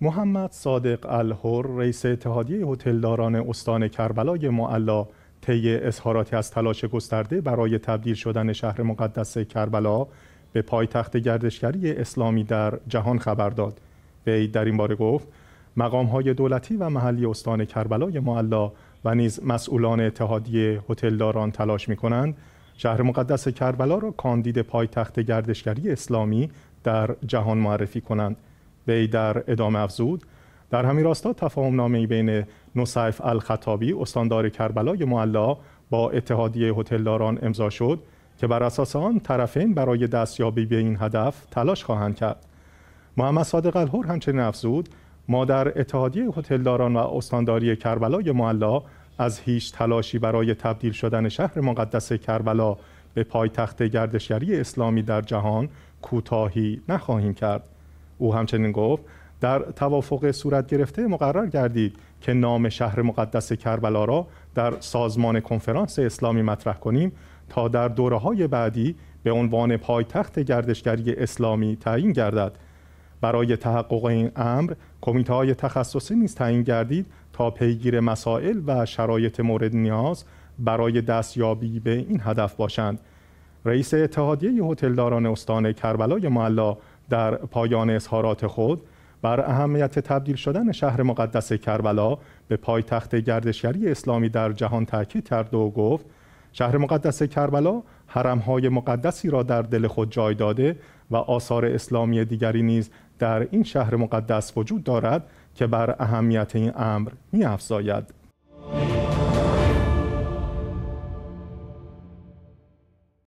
محمد صادق الهر رئیس اتحادیه هتلداران استان کربلای معلا طی اظهاراتی از تلاش گسترده برای تبدیل شدن شهر مقدس کربلا به پایتخت گردشگری اسلامی در جهان خبر داد وی در این باره گفت مقام های دولتی و محلی استان کربلای معلا و نیز مسئولان اتحادیه هتلداران تلاش می کنند شهر مقدس کربلا را کاندید پایتخت گردشگری اسلامی در جهان معرفی کنند وی در ادامه افزود در همین راستا تفاهم نامه بین نصیف الخطابی استاندار کربلای معلا با اتحادیه هتلداران امضا شد که بر اساس آن طرفین برای دستیابی به این هدف تلاش خواهند کرد محمد صادق الهور همچنین افزود ما در اتحادیه هتلداران و استانداری کربلای معلا از هیچ تلاشی برای تبدیل شدن شهر مقدس کربلا به پایتخت گردشگری اسلامی در جهان کوتاهی نخواهیم کرد او همچنین گفت در توافق صورت گرفته مقرر گردید که نام شهر مقدس کربلا را در سازمان کنفرانس اسلامی مطرح کنیم تا در دوره های بعدی به عنوان پایتخت گردشگری اسلامی تعیین گردد برای تحقق این امر کمیته های تخصصی نیز تعیین گردید تا پیگیر مسائل و شرایط مورد نیاز برای دستیابی به این هدف باشند رئیس اتحادیه هتلداران استان کربلای معلا در پایان اظهارات خود بر اهمیت تبدیل شدن شهر مقدس کربلا به پایتخت گردشگری اسلامی در جهان تاکید کرد و گفت شهر مقدس کربلا حرمهای مقدسی را در دل خود جای داده و آثار اسلامی دیگری نیز در این شهر مقدس وجود دارد که بر اهمیت این امر میافزاید